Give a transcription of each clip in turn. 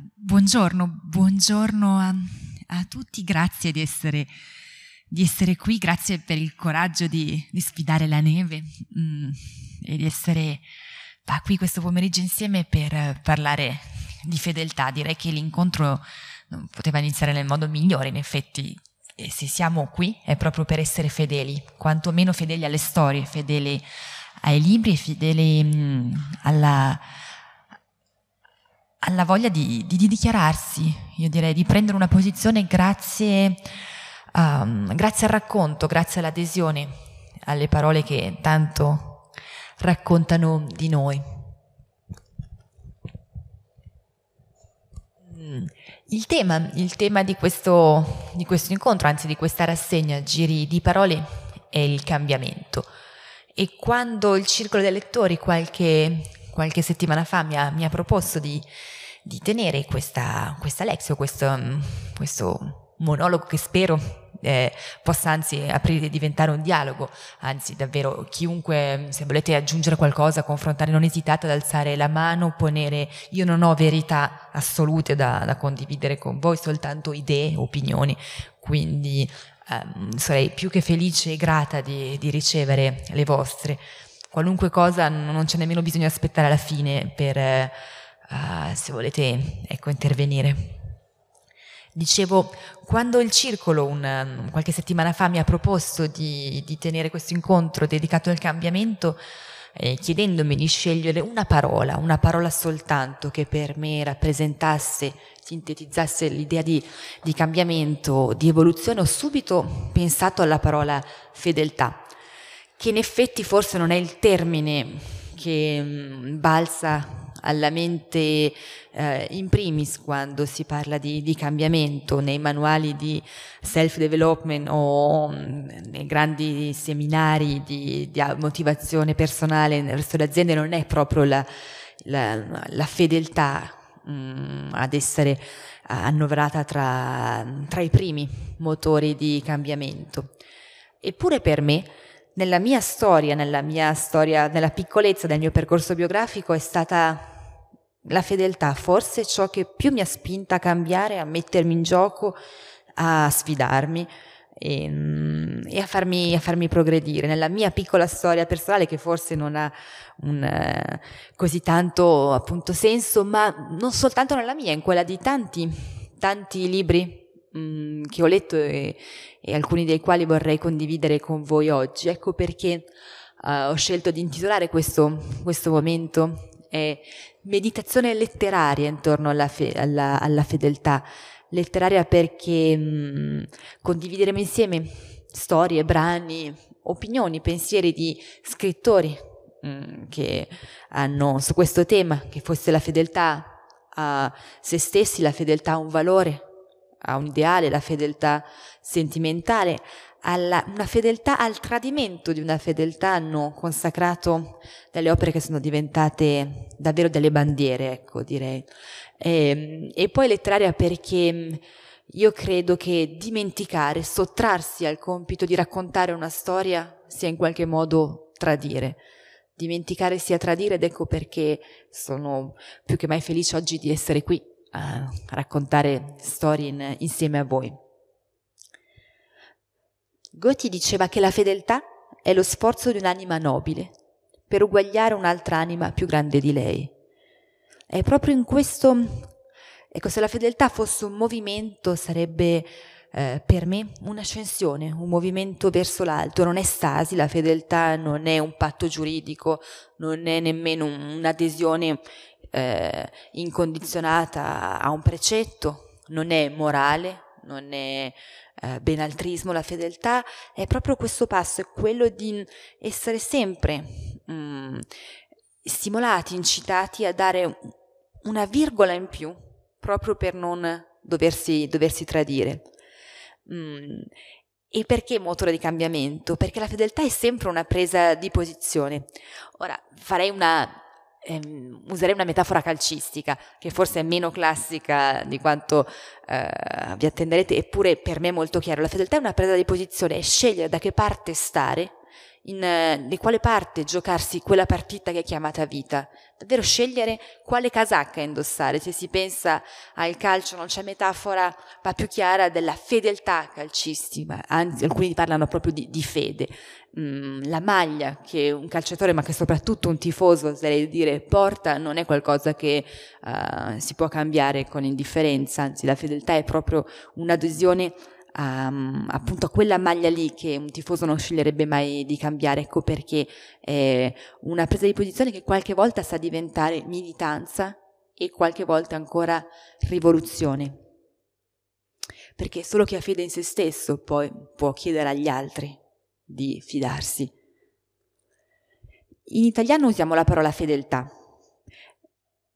buongiorno, buongiorno a, a, tutti, grazie di essere, di essere, qui, grazie per il coraggio di, di sfidare la neve mm, e di essere qui questo pomeriggio insieme per parlare di fedeltà. Direi che l'incontro non mm, poteva iniziare nel modo migliore, in effetti. E se siamo qui è proprio per essere fedeli, quantomeno fedeli alle storie, fedeli ai libri, fedeli mm, alla, alla voglia di, di, di dichiararsi, io direi, di prendere una posizione grazie, um, grazie al racconto, grazie all'adesione, alle parole che tanto raccontano di noi. Mm. Il tema, il tema di, questo, di, questo, incontro, anzi di questa rassegna Giri di parole, è il cambiamento. E quando il circolo dei lettori qualche qualche settimana fa mi ha, mi ha proposto di, di, tenere questa, questa Lexio, questo, mm, questo monologo che spero eh, possa anzi aprire e diventare un dialogo. Anzi, davvero, chiunque, mm, se volete aggiungere qualcosa, confrontare, non esitate ad alzare la mano, ponere, io non ho verità assolute da, da condividere con voi, soltanto idee, opinioni. Quindi ehm, sarei più che felice e grata di, di ricevere le vostre qualunque cosa non c'è nemmeno bisogno di aspettare la fine per, uh, se volete, ecco, intervenire. Dicevo, quando il circolo un, qualche settimana fa mi ha proposto di, di tenere questo incontro dedicato al cambiamento, eh, chiedendomi di scegliere una parola, una parola soltanto che per me rappresentasse, sintetizzasse l'idea di, di cambiamento, di evoluzione, ho subito pensato alla parola fedeltà che in effetti forse non è il termine che mh, mm, balza alla mente eh, in primis quando si parla di, di cambiamento nei manuali di self-development o mm, nei grandi seminari di, di, ah, motivazione personale nel resto delle aziende non è proprio la, la, la fedeltà mh, mm, ad essere annoverata tra, tra i primi motori di cambiamento. Eppure per me nella mia storia, nella mia storia, nella piccolezza del mio percorso biografico è stata la fedeltà, forse ciò che più mi ha spinta a cambiare, a mettermi in gioco, a sfidarmi e, ehm, e a, farmi, a, farmi, progredire nella mia piccola storia personale che forse non ha un, eh, così tanto appunto senso, ma non soltanto nella mia, in quella di tanti, tanti libri mh, mm, che ho letto e, e, alcuni dei quali vorrei condividere con voi oggi. Ecco perché uh, ho scelto di intitolare questo, questo momento eh, Meditazione letteraria intorno alla, fe- alla, alla fedeltà letteraria perché mh, mm, condivideremo insieme storie, brani, opinioni, pensieri di scrittori mm, che hanno su questo tema, che fosse la fedeltà a se stessi, la fedeltà a un valore, a un ideale, la fedeltà sentimentale, alla, una fedeltà al tradimento di una fedeltà hanno consacrato delle opere che sono diventate davvero delle bandiere, ecco direi. E, ehm, e poi letteraria perché mm, io credo che dimenticare, sottrarsi al compito di raccontare una storia sia in qualche modo tradire. Dimenticare sia tradire ed ecco perché sono più che mai felice oggi di essere qui a raccontare storie in, insieme a voi. Goethe diceva che la fedeltà è lo sforzo di un'anima nobile per uguagliare un'altra anima più grande di lei. È proprio in questo, ecco, se la fedeltà fosse un movimento sarebbe eh, per me un'ascensione, un movimento verso l'alto, non è stasi, la fedeltà non è un patto giuridico, non è nemmeno un'adesione eh, incondizionata a un precetto, non è morale, non è eh, benaltrismo, la fedeltà, è proprio questo passo, è quello di essere sempre mm, stimolati, incitati a dare una virgola in più, proprio per non doversi, doversi tradire. Mm, e perché motore di cambiamento? Perché la fedeltà è sempre una presa di posizione. Ora farei una ehm, userei una metafora calcistica, che forse è meno classica di quanto eh, vi attenderete, eppure per me è molto chiaro. La fedeltà è una presa di posizione, è scegliere da che parte stare in, eh, di quale parte giocarsi quella partita che è chiamata vita, davvero scegliere quale casacca indossare, se si pensa al calcio non c'è metafora ma più chiara della fedeltà calcistica, anzi alcuni parlano proprio di, di fede, mm, la maglia che un calciatore ma che soprattutto un tifoso oserei dire porta non è qualcosa che uh, si può cambiare con indifferenza, anzi la fedeltà è proprio un'adesione a, ehm, appunto a quella maglia lì che un tifoso non sceglierebbe mai di cambiare, ecco perché è eh, una presa di posizione che qualche volta sa diventare militanza e qualche volta ancora rivoluzione. Perché solo chi ha fede in se stesso poi può chiedere agli altri di fidarsi. In italiano usiamo la parola fedeltà.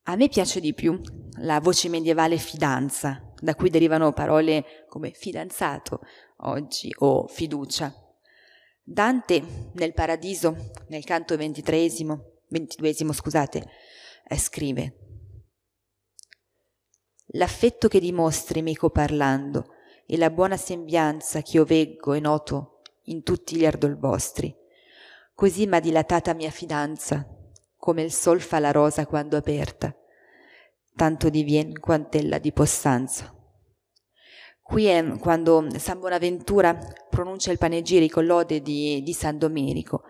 A me piace di più la voce medievale fidanza, da cui derivano parole come fidanzato oggi o fiducia. Dante nel Paradiso, nel canto ventitreesimo, ventiduesimo scusate, eh, scrive L'affetto che dimostri meco parlando e la buona sembianza che io veggo e noto in tutti gli ardol vostri, così m'ha dilatata mia fidanza, come il sol fa la rosa quando aperta, tanto divien quant'ella di possanza. Qui è quando San Bonaventura pronuncia il panegirico lode di, di San Domenico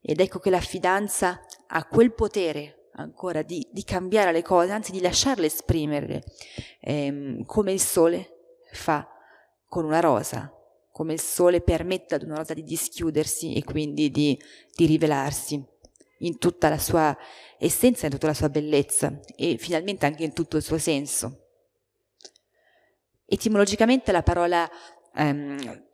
ed ecco che la fidanza ha quel potere ancora di, di, cambiare le cose, anzi di lasciarle esprimerle, ehm, come il sole fa con una rosa, come il sole permette ad una rosa di dischiudersi e quindi di, di rivelarsi in tutta la sua essenza, in tutta la sua bellezza e finalmente anche in tutto il suo senso. Etimologicamente la parola ehm,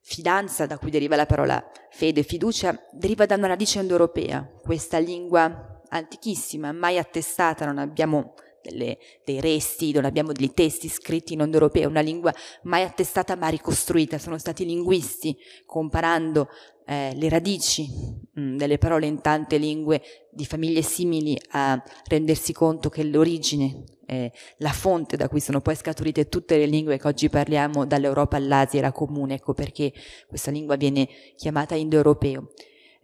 fidanza, da cui deriva la parola fede, fiducia, deriva da una radice indoeuropea, questa lingua antichissima, mai attestata, non abbiamo delle, dei resti, non abbiamo dei testi scritti in indoeuropea, una lingua mai attestata ma ricostruita, sono stati linguisti comparando eh, le radici mh, mm, delle parole in tante lingue di famiglie simili a rendersi conto che l'origine, eh, la fonte da cui sono poi scaturite tutte le lingue che oggi parliamo dall'Europa all'Asia era comune, ecco perché questa lingua viene chiamata indoeuropeo.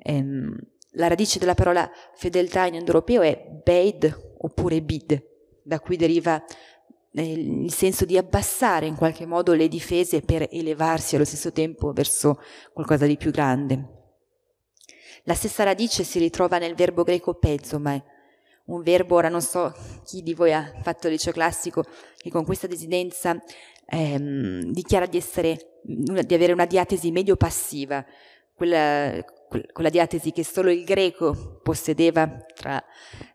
Ehm, la radice della parola fedeltà in indoeuropeo è beid oppure bid, da cui deriva il senso di abbassare in qualche modo le difese per elevarsi allo stesso tempo verso qualcosa di più grande. La stessa radice si ritrova nel verbo greco pezomai, un verbo, ora non so chi di voi ha fatto il liceo classico, che con questa desidenza ehm, dichiara di, essere, di avere una diatesi medio passiva, quella, quella diatesi che solo il greco possedeva tra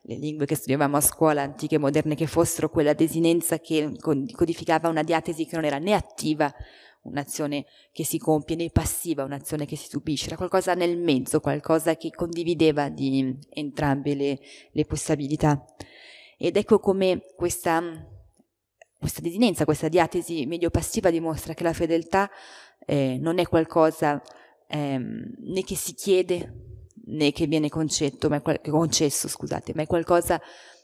le lingue che studiavamo a scuola, antiche e moderne che fossero, quella desinenza che codificava una diatesi che non era né attiva, un'azione che si compie, né passiva, un'azione che si subisce, era qualcosa nel mezzo, qualcosa che condivideva di entrambe le, le possibilità. Ed ecco come questa, questa desinenza, questa diatesi medio-passiva dimostra che la fedeltà eh, non è qualcosa ehm, né che si chiede né che viene concetto, ma qual- concesso, scusate, ma è qualcosa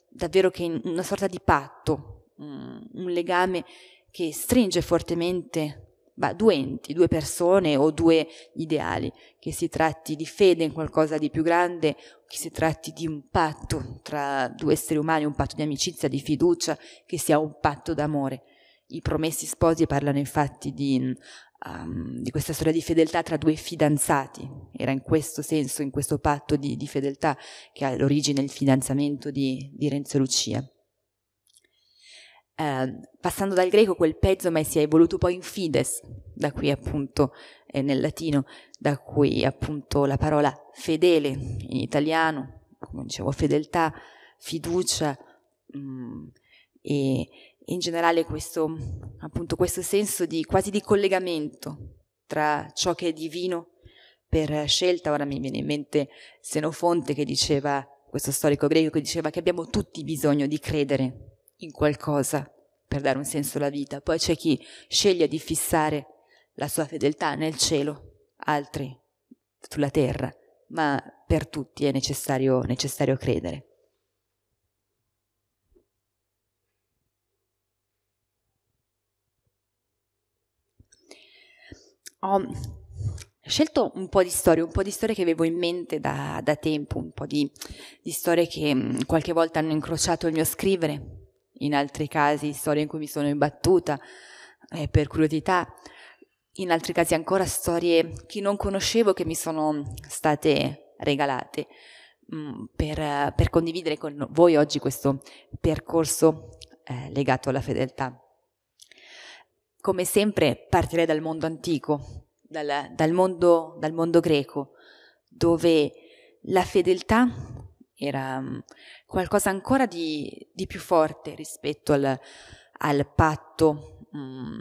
davvero che in una sorta di patto, un, mm, un legame che stringe fortemente bah, due enti, due persone o due ideali, che si tratti di fede in qualcosa di più grande, che si tratti di un patto tra due esseri umani, un patto di amicizia, di fiducia, che sia un patto d'amore. I promessi sposi parlano infatti di mm, um, di questa storia di fedeltà tra due fidanzati. Era in questo senso, in questo patto di, di fedeltà che ha l'origine il fidanzamento di, di Renzo e Lucia. Eh, passando dal greco quel pezzo ma si è evoluto poi in fides, da qui appunto eh, nel latino, da cui appunto la parola fedele in italiano, come dicevo, fedeltà, fiducia mh, mm, e, in generale questo, appunto, questo senso di, quasi di collegamento tra ciò che è divino per eh, scelta. Ora mi viene in mente Senofonte che diceva, questo storico greco che diceva che abbiamo tutti bisogno di credere in qualcosa per dare un senso alla vita. Poi c'è chi sceglie di fissare la sua fedeltà nel cielo, altri sulla terra, ma per tutti è necessario, necessario credere. ho scelto un po' di storie, un po' di storie che avevo in mente da, da tempo, un po' di, di storie che mm, qualche volta hanno incrociato il mio scrivere, in altri casi storie in cui mi sono imbattuta eh, per curiosità, in altri casi ancora storie che non conoscevo che mi sono state regalate mh, mm, per, per, condividere con voi oggi questo percorso eh, legato alla fedeltà come sempre, partirei dal mondo antico, dal, dal, mondo, dal mondo greco, dove la fedeltà era mm, qualcosa ancora di, di più forte rispetto al, al patto, mh, mm,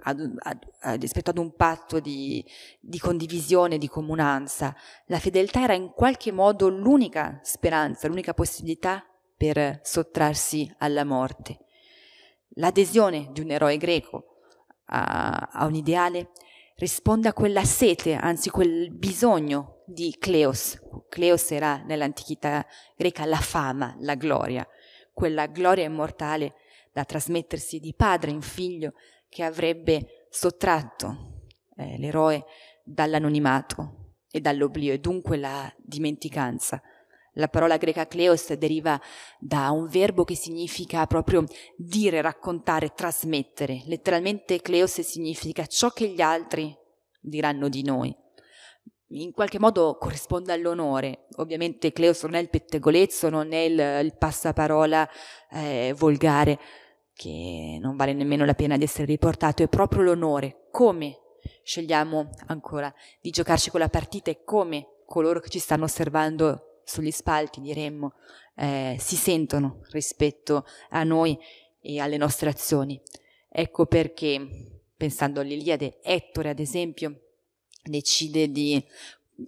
ad, ad, ad, rispetto ad un patto di, di condivisione, di comunanza. La fedeltà era in qualche modo l'unica speranza, l'unica possibilità per sottrarsi alla morte. L'adesione di un eroe greco a, a un ideale, risponde a quella sete, anzi quel bisogno di Cleos. Cleos era nell'antichità greca la fama, la gloria, quella gloria immortale da trasmettersi di padre in figlio che avrebbe sottratto eh, l'eroe dall'anonimato e dall'oblio e dunque la dimenticanza la parola greca kleos deriva da un verbo che significa proprio dire, raccontare, trasmettere. Letteralmente kleos significa ciò che gli altri diranno di noi. In qualche modo corrisponde all'onore. Ovviamente kleos non è il pettegolezzo, non è il, il passaparola eh, volgare che non vale nemmeno la pena di essere riportato, è proprio l'onore, come scegliamo ancora di giocarci con la partita e come coloro che ci stanno osservando sugli spalti, diremmo, eh, si sentono rispetto a noi e alle nostre azioni. Ecco perché, pensando all'Iliade, Ettore, ad esempio, decide di,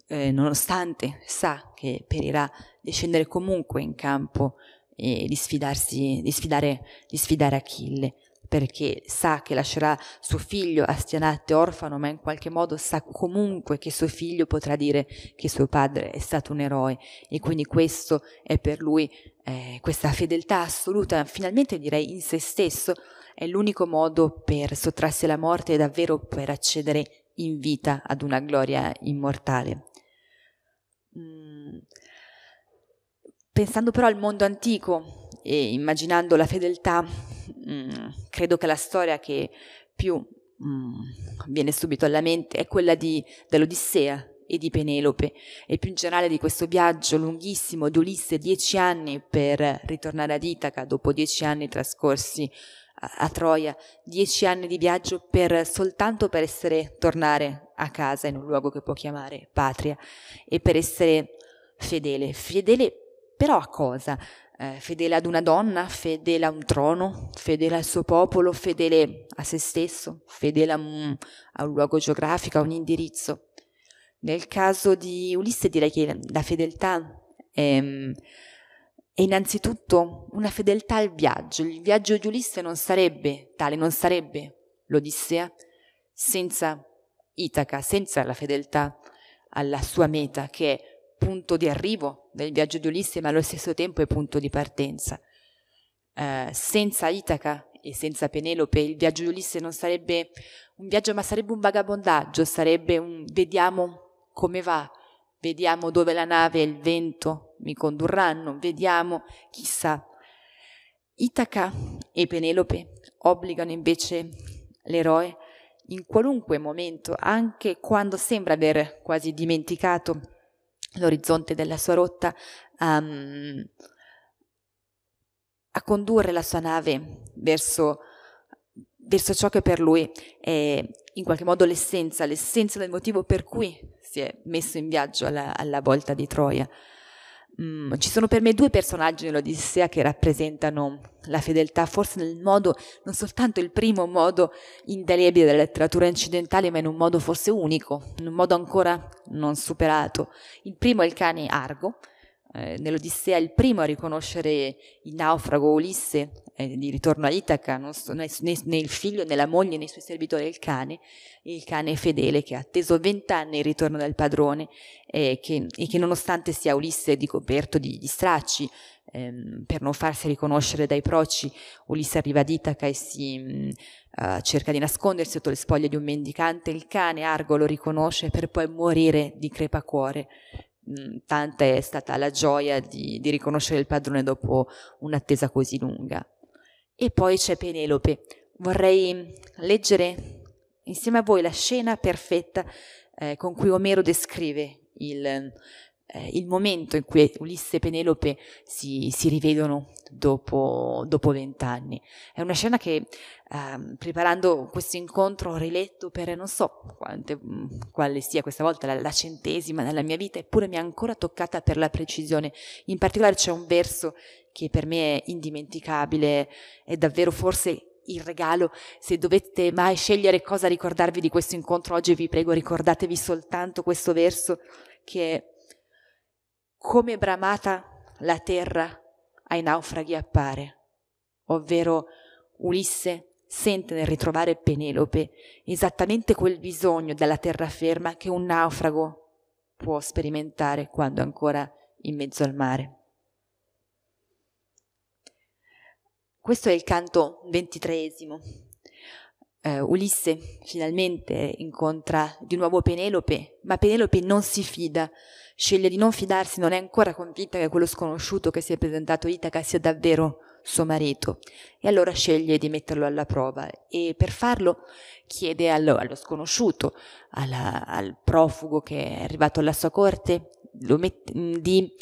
eh, nonostante sa che perirà, di scendere comunque in campo e di, sfidarsi, di, sfidare, di sfidare Achille perché sa che lascerà suo figlio astianatte orfano, ma in qualche modo sa comunque che suo figlio potrà dire che suo padre è stato un eroe e quindi questo è per lui eh, questa fedeltà assoluta, finalmente direi in se stesso, è l'unico modo per sottrarsi alla morte e davvero per accedere in vita ad una gloria immortale. Mm. Pensando però al mondo antico e immaginando la fedeltà Mm. credo che la storia che più mh, mm, viene subito alla mente è quella di, dell'Odissea e di Penelope e più in generale di questo viaggio lunghissimo di Ulisse, dieci anni per ritornare ad Itaca dopo dieci anni trascorsi a, a Troia, dieci anni di viaggio per, soltanto per essere tornare a casa in un luogo che può chiamare patria e per essere fedele, fedele però a cosa? eh, fedele ad una donna, fedele a un trono, fedele al suo popolo, fedele a se stesso, fedele a un, a un luogo geografico, a un indirizzo. Nel caso di Ulisse direi che la fedeltà è, ehm, è innanzitutto una fedeltà al viaggio. Il viaggio di Ulisse non sarebbe tale, non sarebbe l'Odissea senza Itaca, senza la fedeltà alla sua meta che è punto di arrivo del viaggio di Ulisse, ma allo stesso tempo è punto di partenza. Eh, senza Itaca e senza Penelope il viaggio di Ulisse non sarebbe un viaggio, ma sarebbe un vagabondaggio, sarebbe un vediamo come va, vediamo dove la nave e il vento mi condurranno, vediamo, chissà. Itaca e Penelope obbligano invece l'eroe in qualunque momento, anche quando sembra aver quasi dimenticato l'orizzonte della sua rotta, um, a condurre la sua nave verso, verso ciò che per lui è in qualche modo l'essenza, l'essenza del motivo per cui si è messo in viaggio alla, alla volta di Troia. Mm, ci sono per me due personaggi nell'Odissea che rappresentano la fedeltà, forse nel modo, non soltanto il primo modo indelebile della letteratura incidentale, ma in un modo forse unico, in un modo ancora non superato. Il primo è il cane Argo, eh, nell'Odissea il primo a riconoscere il naufrago Ulisse eh, di ritorno a Itaca, non so, né, né, il figlio, né la moglie, né i suoi servitori, il cane, il cane fedele che ha atteso vent'anni il ritorno del padrone eh, che, e che nonostante sia Ulisse di coperto di, di stracci, ehm, per non farsi riconoscere dai proci, Ulisse arriva ad Itaca e si mh, mm, eh, Uh, cerca di nascondersi sotto le spoglie di un mendicante, il cane Argo lo riconosce per poi morire di crepacuore tanta è stata la gioia di, di riconoscere il padrone dopo un'attesa così lunga. E poi c'è Penelope. Vorrei leggere insieme a voi la scena perfetta eh, con cui Omero descrive il, eh, il momento in cui Ulisse e Penelope si, si rivedono dopo, vent'anni. È una scena che ehm, preparando questo incontro ho riletto per non so quante, mm, quale sia questa volta la, la, centesima nella mia vita, eppure mi ha ancora toccata per la precisione. In particolare c'è un verso che per me è indimenticabile, è davvero forse il regalo. Se dovete mai scegliere cosa ricordarvi di questo incontro oggi, vi prego ricordatevi soltanto questo verso che come bramata la terra ai naufraghi appare, ovvero Ulisse sente nel ritrovare Penelope esattamente quel bisogno della terraferma che un naufrago può sperimentare quando ancora in mezzo al mare. Questo è il canto ventitreesimo Uh, Ulisse finalmente incontra di nuovo Penelope, ma Penelope non si fida, sceglie di non fidarsi, non è ancora convinta che quello sconosciuto che si è presentato Itaca sia davvero suo marito e allora sceglie di metterlo alla prova e per farlo chiede allo, allo sconosciuto, alla, al profugo che è arrivato alla sua corte, mette, di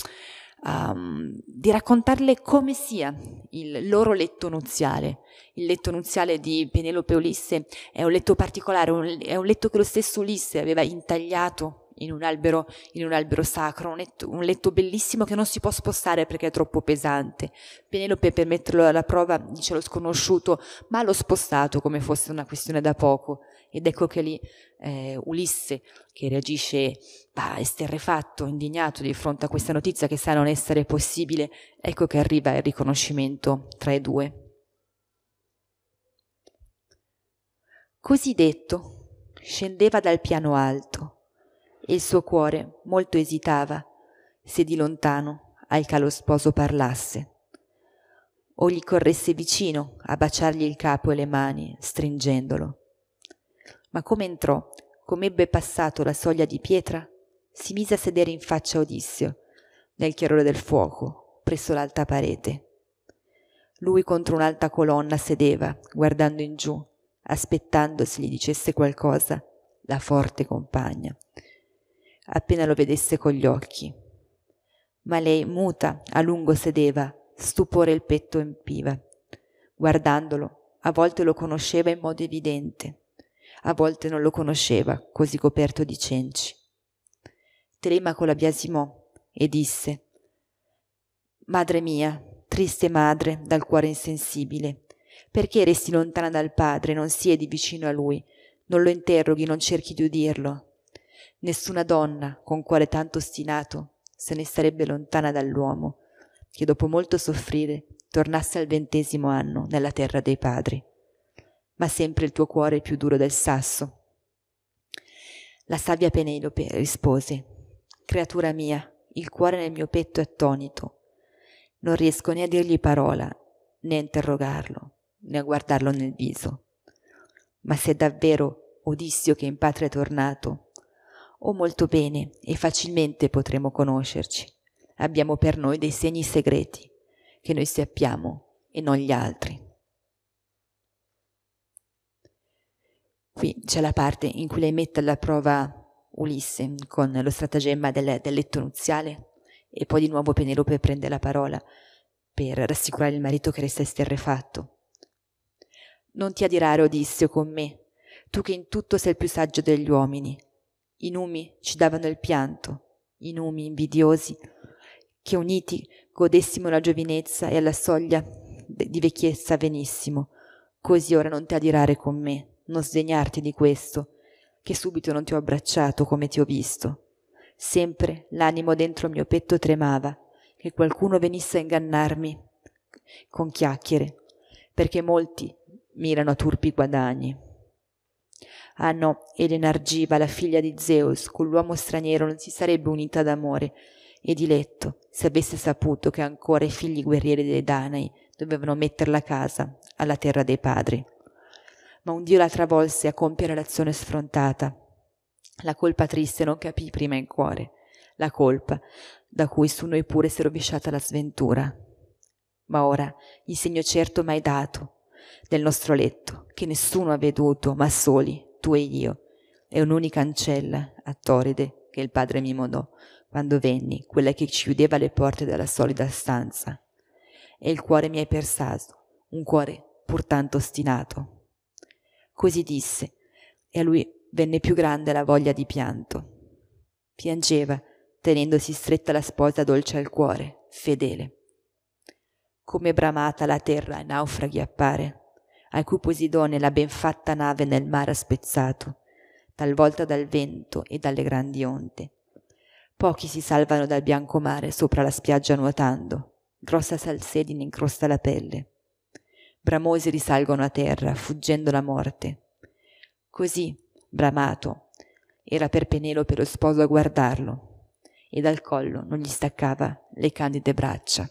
um, di raccontarle come sia il loro letto nuziale. Il letto nuziale di Penelope Ulisse è un letto particolare, un, è un letto che lo stesso Ulisse aveva intagliato in un albero, in un albero sacro, un letto, un letto, bellissimo che non si può spostare perché è troppo pesante. Penelope per metterlo alla prova dice lo sconosciuto, ma l'ho spostato come fosse una questione da poco. Ed ecco che lì eh, Ulisse, che reagisce bah, esterrefatto, indignato di fronte a questa notizia che sa non essere possibile, ecco che arriva il riconoscimento tra i due. Così detto, scendeva dal piano alto e il suo cuore molto esitava se di lontano al calo sposo parlasse o gli corresse vicino a baciargli il capo e le mani, stringendolo. Ma come entrò, com'ebbe passato la soglia di pietra, si mise a sedere in faccia a Odissio, nel chiarore del fuoco, presso l'alta parete. Lui contro un'alta colonna sedeva, guardando in giù, aspettando se gli dicesse qualcosa la forte compagna, appena lo vedesse con gli occhi. Ma lei, muta, a lungo sedeva, stupore il petto empiva. Guardandolo, a volte lo conosceva in modo evidente, a volte non lo conosceva, così coperto di cenci. Telemaco la biasimò e disse Madre mia, triste madre, dal cuore insensibile, perché resti lontana dal padre, non siedi vicino a lui, non lo interroghi, non cerchi di udirlo. Nessuna donna, con cuore tanto ostinato, se ne sarebbe lontana dall'uomo, che dopo molto soffrire tornasse al ventesimo anno nella terra dei padri ma sempre il tuo cuore è più duro del sasso. La savia Penelope rispose, Creatura mia, il cuore nel mio petto è attonito. Non riesco né a dirgli parola, né a interrogarlo, né a guardarlo nel viso. Ma se davvero Odissio che in patria è tornato, o molto bene e facilmente potremo conoscerci. Abbiamo per noi dei segni segreti, che noi sappiamo e non gli altri. Qui c'è la parte in cui lei mette alla prova Ulisse con lo stratagemma del, del letto nuziale e poi di nuovo Penelope prende la parola per rassicurare il marito che resta esterrefatto. Non ti adirare, Odisseo, con me, tu che in tutto sei il più saggio degli uomini. I numi ci davano il pianto, i numi invidiosi, che uniti godessimo la giovinezza e alla soglia di vecchiezza venissimo. Così ora non ti adirare con me, non sdegnarti di questo, che subito non ti ho abbracciato come ti ho visto. Sempre l'animo dentro il mio petto tremava, che qualcuno venisse a ingannarmi con chiacchiere, perché molti mirano a turpi guadagni. Ah no, Elena Argiva, la figlia di Zeus, con l'uomo straniero non si sarebbe unita d'amore e di letto, se avesse saputo che ancora i figli guerrieri dei Danai dovevano metterla a casa, alla terra dei padri ma un Dio la travolse a compiere l'azione sfrontata. La colpa triste non capì prima in cuore, la colpa da cui su noi pure si è rovesciata la sventura. Ma ora il segno certo m'hai dato del nostro letto, che nessuno ha veduto, ma soli, tu e io, e un'unica ancella a Toride che il padre mi modò quando venni, quella che ci chiudeva le porte della solida stanza. E il cuore mi è persaso, un cuore pur tanto ostinato. Così disse, e a lui venne più grande la voglia di pianto. Piangeva, tenendosi stretta la sposa dolce al cuore, fedele. Come bramata la terra ai naufraghi appare, a cui Posidone la benfatta nave nel mare ha spezzato, talvolta dal vento e dalle grandi onde. Pochi si salvano dal bianco mare sopra la spiaggia nuotando, grossa salsedine incrosta la pelle bramosi risalgono a terra, fuggendo la morte. Così, bramato, era per Penelope lo sposo a guardarlo, e dal collo non gli staccava le candide braccia.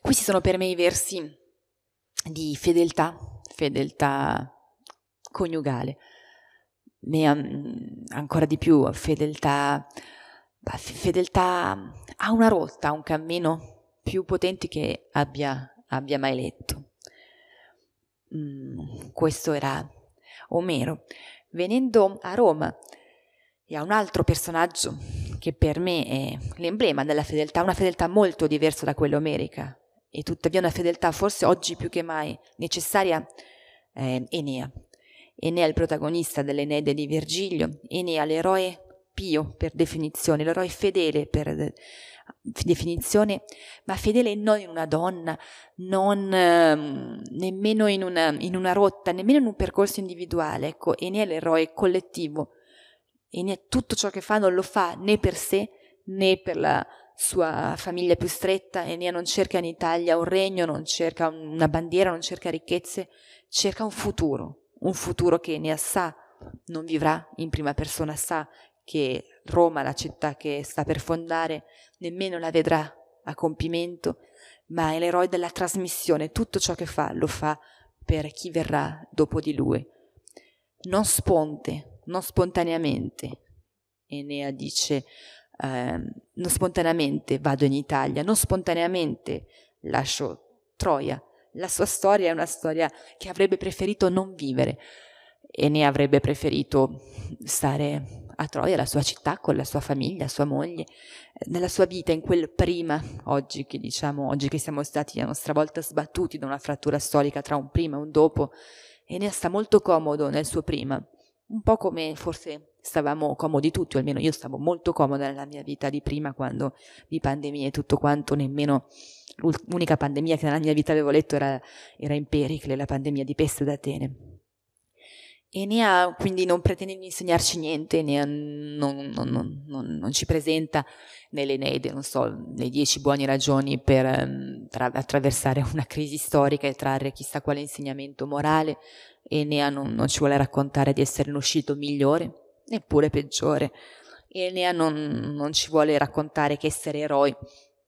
Questi sono per me i versi di fedeltà, fedeltà coniugale né um, mm, ancora di più fedeltà, fedeltà a una rotta, a un cammino più potente che abbia, abbia mai letto. Mm, questo era Omero. Venendo a Roma e a un altro personaggio che per me è l'emblema della fedeltà, una fedeltà molto diversa da quella omerica e tuttavia una fedeltà forse oggi più che mai necessaria, è eh, Enea e Enea il protagonista dell'Enede di Virgilio, e Enea l'eroe pio per definizione, l'eroe fedele per definizione, ma fedele non in una donna, non ehm, nemmeno in una, in una, rotta, nemmeno in un percorso individuale, ecco, Enea è l'eroe collettivo, e Enea tutto ciò che fa non lo fa né per sé né per la, sua famiglia più stretta, Enea non cerca in Italia un regno, non cerca una bandiera, non cerca ricchezze, cerca un futuro, un futuro che ne sa, non vivrà in prima persona, sa che Roma, la città che sta per fondare, nemmeno la vedrà a compimento, ma è l'eroe della trasmissione, tutto ciò che fa lo fa per chi verrà dopo di lui. Non sponte, non spontaneamente, Enea dice, ehm, non spontaneamente vado in Italia, non spontaneamente lascio Troia, la sua storia è una storia che avrebbe preferito non vivere e ne avrebbe preferito stare a Troia, la sua città, con la sua famiglia, sua moglie, nella sua vita, in quel prima, oggi che diciamo, oggi che siamo stati a nostra volta sbattuti da una frattura storica tra un prima e un dopo, e ne sta molto comodo nel suo prima, un po' come forse stavamo comodi tutti, o almeno io stavo molto comoda nella mia vita di prima, quando di pandemie e tutto quanto, nemmeno l'unica pandemia che nella mia vita avevo letto era, era in Pericle, la pandemia di peste d'Atene. Enea quindi non pretende di insegnarci niente, Enea non, non, non, non ci presenta nell'Eneide, non so, le dieci buone ragioni per ehm, tra, attraversare una crisi storica e trarre chissà quale insegnamento morale, Enea non, ci vuole raccontare di essere un uscito migliore, neppure peggiore. Enea non, non ci vuole raccontare che essere eroi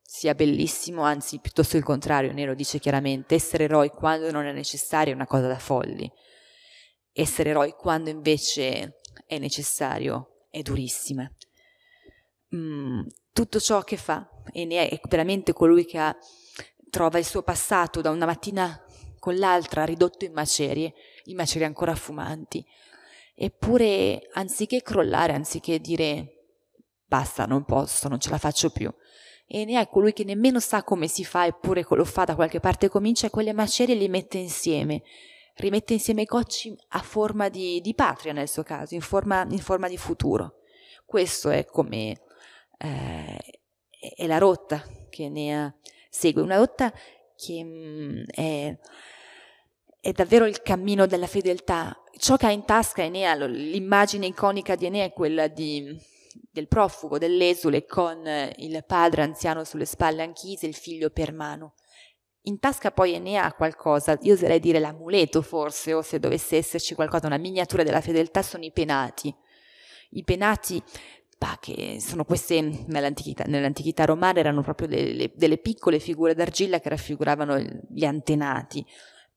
sia bellissimo, anzi piuttosto il contrario, Nero dice chiaramente, essere eroi quando non è necessario è una cosa da folli, essere eroi quando invece è necessario è durissima. Mm, tutto ciò che fa, Enea è veramente colui che ha, trova il suo passato da una mattina con l'altra ridotto in macerie, in macerie ancora fumanti, Eppure, anziché crollare, anziché dire basta, non posso, non ce la faccio più, e ne è colui che nemmeno sa come si fa, eppure lo fa da qualche parte, comincia quelle macerie e li mette insieme, rimette insieme i cocci a forma di, di patria nel suo caso, in forma, in forma, di futuro. Questo è come eh, è la rotta che ne segue, una rotta che mh, mm, è è davvero il cammino della fedeltà. Ciò che ha in tasca Enea, l'immagine iconica di Enea è quella di, del profugo, dell'esule, con eh, il padre anziano sulle spalle anchise il figlio per mano. In tasca poi Enea ha qualcosa, io oserei dire l'amuleto forse, o se dovesse esserci qualcosa, una miniatura della fedeltà, sono i penati. I penati bah, che sono queste, nell'antichità, nell'antichità romana erano proprio delle, delle piccole figure d'argilla che raffiguravano gli antenati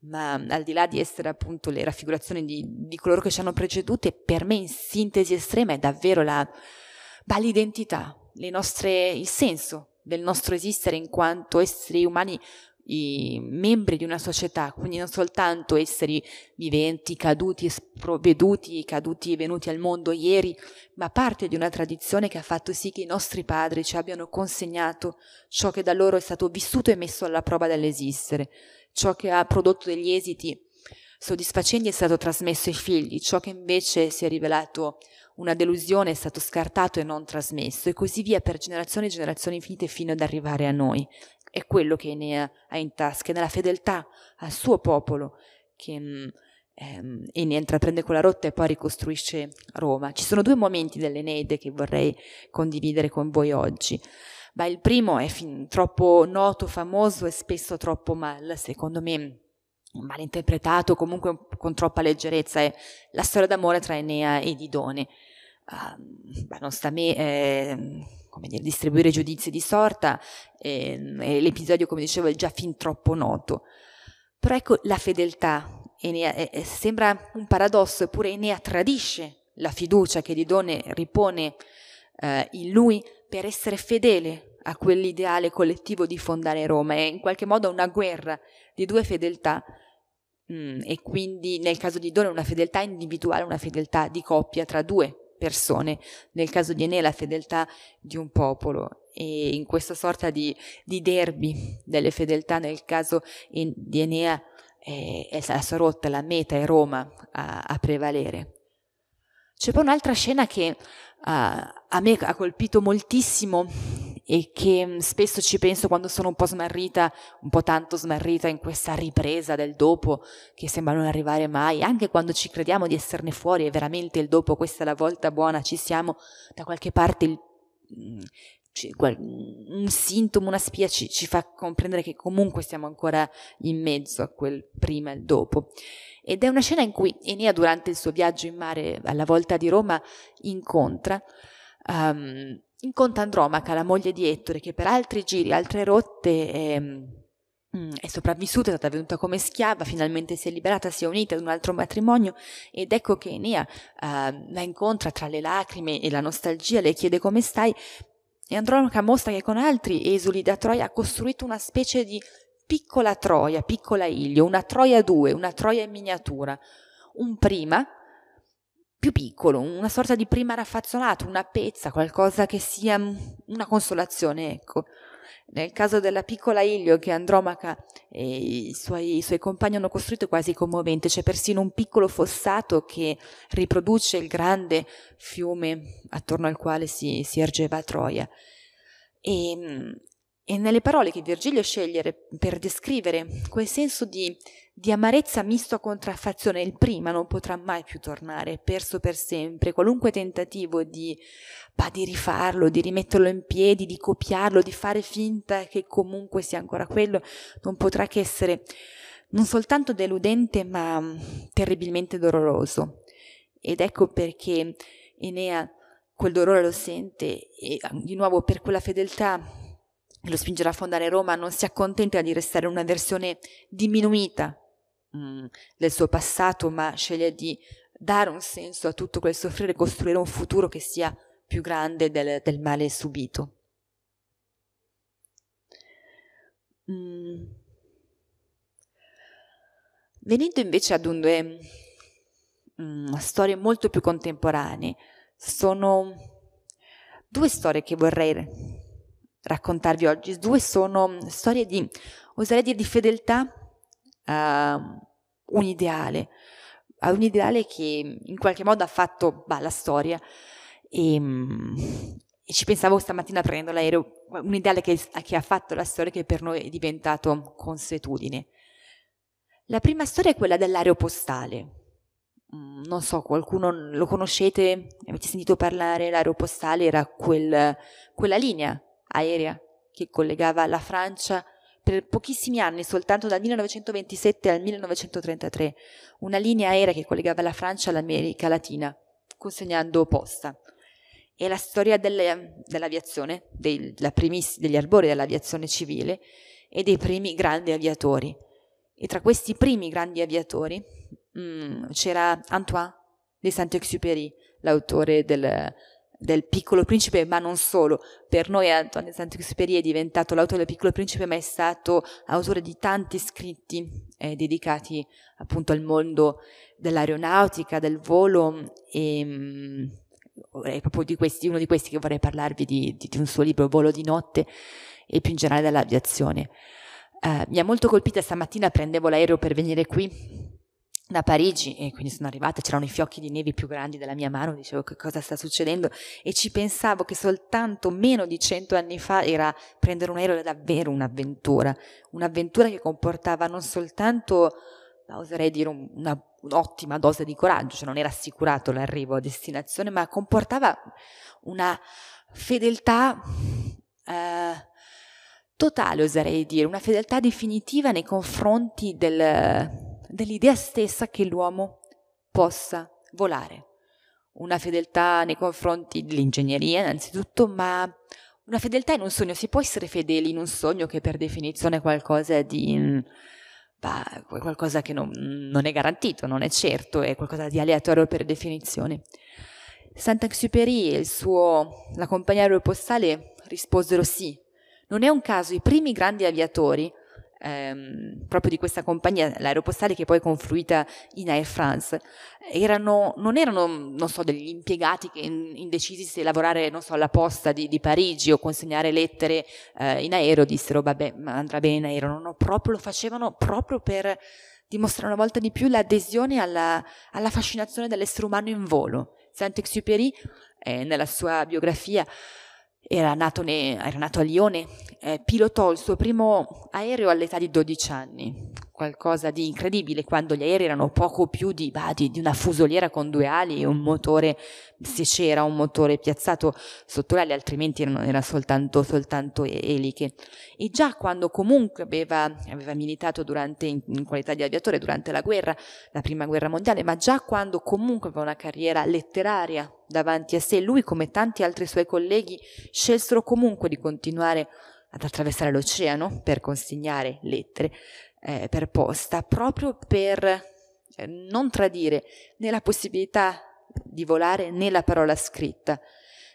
ma al di là di essere appunto le raffigurazioni di, di coloro che ci hanno precedute, per me in sintesi estrema è davvero la, ma l'identità, nostre, il senso del nostro esistere in quanto esseri umani membri di una società, quindi non soltanto esseri viventi, caduti, sprovveduti, caduti e venuti al mondo ieri, ma parte di una tradizione che ha fatto sì che i nostri padri ci abbiano consegnato ciò che da loro è stato vissuto e messo alla prova dell'esistere ciò che ha prodotto degli esiti soddisfacenti è stato trasmesso ai figli, ciò che invece si è rivelato una delusione è stato scartato e non trasmesso e così via per generazioni e generazioni infinite fino ad arrivare a noi. È quello che Enea ha in tasca, è nella fedeltà al suo popolo che mm, ehm, Enea intraprende quella rotta e poi ricostruisce Roma. Ci sono due momenti dell'Eneide che vorrei condividere con voi oggi ma il primo è fin troppo noto, famoso e spesso troppo mal, secondo me malinterpretato, comunque con troppa leggerezza, è la storia d'amore tra Enea e Didone. Uh, non sta a me eh, dire, distribuire giudizi di sorta, eh, l'episodio, come dicevo, è già fin troppo noto. Però ecco la fedeltà. Enea, eh, eh sembra un paradosso, eppure Enea tradisce la fiducia che Didone ripone eh, in lui per essere fedele a quell'ideale collettivo di fondare Roma. È in qualche modo una guerra di due fedeltà mm, e quindi nel caso di Dona una fedeltà individuale, una fedeltà di coppia tra due persone, nel caso di Enea la fedeltà di un popolo e in questa sorta di, di derby delle fedeltà nel caso in, di Enea è, eh, è la sua rotta, la meta è Roma a, a prevalere. C'è poi un'altra scena che uh, a me ha colpito moltissimo e che mm, spesso ci penso quando sono un po' smarrita, un po' tanto smarrita in questa ripresa del dopo che sembra non arrivare mai, anche quando ci crediamo di esserne fuori, è veramente il dopo, questa è la volta buona, ci siamo, da qualche parte mm, un sintomo, una spia ci, ci, fa comprendere che comunque siamo ancora in mezzo a quel prima e il dopo. Ed è una scena in cui Enea durante il suo viaggio in mare alla volta di Roma incontra, um, incontra Andromaca, la moglie di Ettore, che per altri giri, altre rotte è, ehm, mm, è sopravvissuta, è stata venuta come schiava, finalmente si è liberata, si è unita ad un altro matrimonio ed ecco che Enea uh, la incontra tra le lacrime e la nostalgia, le chiede come stai e Andromaca mostra che con altri esuli da Troia ha costruito una specie di piccola Troia, piccola Ilio, una Troia 2, una Troia in miniatura, un prima più piccolo, una sorta di prima raffazzonato, una pezza, qualcosa che sia mm, una consolazione, ecco. Nel caso della piccola Ilio che Andromaca e i suoi, i suoi compagni hanno costruito è quasi commovente, c'è persino un piccolo fossato che riproduce il grande fiume attorno al quale si, si ergeva Troia. E, ehm, e nelle parole che Virgilio sceglie per descrivere quel senso di di amarezza misto a contraffazione il prima non potrà mai più tornare, è perso per sempre. Qualunque tentativo di, bah, di rifarlo, di rimetterlo in piedi, di copiarlo, di fare finta che comunque sia ancora quello, non potrà che essere non soltanto deludente ma mm, terribilmente doloroso. Ed ecco perché Enea quel dolore lo sente e mm, di nuovo per quella fedeltà che lo spingerà a fondare Roma non si accontenta di restare una versione diminuita mh, mm, del suo passato, ma sceglie di dare un senso a tutto quel soffrire costruire un futuro che sia più grande del, del male subito. Mm. Venendo invece ad un, due mm, storie molto più contemporanee, sono due storie che vorrei raccontarvi oggi, due sono storie di, oserei dire, di fedeltà uh, un ideale, a un ideale che in qualche modo ha fatto bah, la storia. E, ehm, e, ci pensavo stamattina prendendo l'aereo, un ideale che, che ha fatto la storia che per noi è diventato consuetudine. La prima storia è quella dell'aeropostale. Mm, non so, qualcuno lo conoscete? Avete sentito parlare? L'aeropostale era quel, quella linea aerea che collegava la Francia per pochissimi anni, soltanto dal 1927 al 1933, una linea aerea che collegava la Francia all'America Latina, consegnando posta. E la storia delle, dell'aviazione, dei, primis, degli arbori dell'aviazione civile e dei primi grandi aviatori. E tra questi primi grandi aviatori mh, mm, c'era Antoine de Saint-Exupéry, l'autore del, del piccolo principe, ma non solo. Per noi Antonio Sant'Exupéry è diventato l'autore del piccolo principe, ma è stato autore di tanti scritti eh, dedicati appunto al mondo dell'aeronautica, del volo e ehm, mh, è proprio di questi, uno di questi che vorrei parlarvi di, di, di un suo libro, Volo di notte e più in generale dell'aviazione. Eh, mi ha molto colpita stamattina, prendevo l'aereo per venire qui da Parigi e quindi sono arrivata, c'erano i fiocchi di neve più grandi della mia mano, dicevo che cosa sta succedendo e ci pensavo che soltanto meno di cento anni fa era prendere un aereo era davvero un'avventura, un'avventura che comportava non soltanto, oserei dire, una, un'ottima dose di coraggio, cioè non era assicurato l'arrivo a destinazione, ma comportava una fedeltà... Eh, totale oserei dire, una fedeltà definitiva nei confronti del, dell'idea stessa che l'uomo possa volare. Una fedeltà nei confronti dell'ingegneria, innanzitutto, ma una fedeltà in un sogno. Si può essere fedeli in un sogno che per definizione è qualcosa di... Bah, qualcosa che non, non è garantito, non è certo, è qualcosa di aleatorio per definizione. saint Sant'Exupéry e il suo, la compagnia aeropostale risposero sì. Non è un caso, i primi grandi aviatori ehm, proprio di questa compagnia, l'aeropostale che poi è confluita in Air France, erano, non erano, non so, degli impiegati che indecisi se lavorare, non so, alla posta di, di Parigi o consegnare lettere eh, in aereo, dissero, vabbè, andrà bene in aereo, no, no, proprio lo facevano proprio per dimostrare una volta di più l'adesione alla, alla fascinazione dell'essere umano in volo. Saint-Exupéry, eh, nella sua biografia, era nato, ne, era nato a Lione, eh, pilotò il suo primo aereo all'età di 12 anni, qualcosa di incredibile quando gli aerei erano poco più di, bah, di, di una fusoliera con due ali e un motore, se c'era un motore piazzato sotto l'ali, altrimenti erano, era soltanto, soltanto eliche. E già quando comunque aveva, aveva militato durante, in, in, qualità di aviatore durante la guerra, la prima guerra mondiale, ma già quando comunque aveva una carriera letteraria davanti a sé, lui come tanti altri suoi colleghi scelsero comunque di continuare ad attraversare l'oceano per consegnare lettere eh, per posta, proprio per cioè, non tradire né la possibilità di volare né la parola scritta.